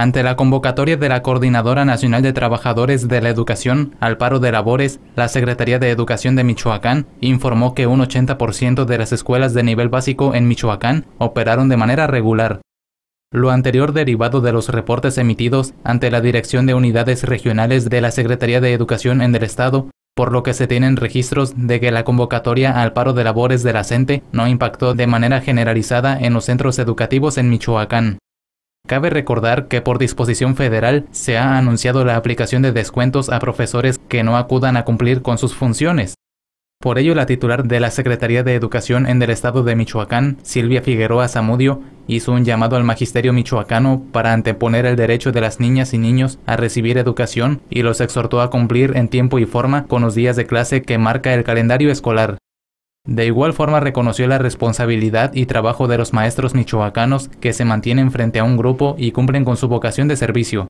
Ante la convocatoria de la Coordinadora Nacional de Trabajadores de la Educación al paro de labores, la Secretaría de Educación de Michoacán informó que un 80% de las escuelas de nivel básico en Michoacán operaron de manera regular. Lo anterior derivado de los reportes emitidos ante la Dirección de Unidades Regionales de la Secretaría de Educación en el Estado, por lo que se tienen registros de que la convocatoria al paro de labores de la CENTE e no impactó de manera generalizada en los centros educativos en Michoacán. Cabe recordar que por disposición federal se ha anunciado la aplicación de descuentos a profesores que no acudan a cumplir con sus funciones. Por ello, la titular de la Secretaría de Educación en el estado de Michoacán, Silvia Figueroa Zamudio, hizo un llamado al magisterio michoacano para anteponer el derecho de las niñas y niños a recibir educación y los exhortó a cumplir en tiempo y forma con los días de clase que marca el calendario escolar. De igual forma reconoció la responsabilidad y trabajo de los maestros michoacanos que se mantienen frente a un grupo y cumplen con su vocación de servicio,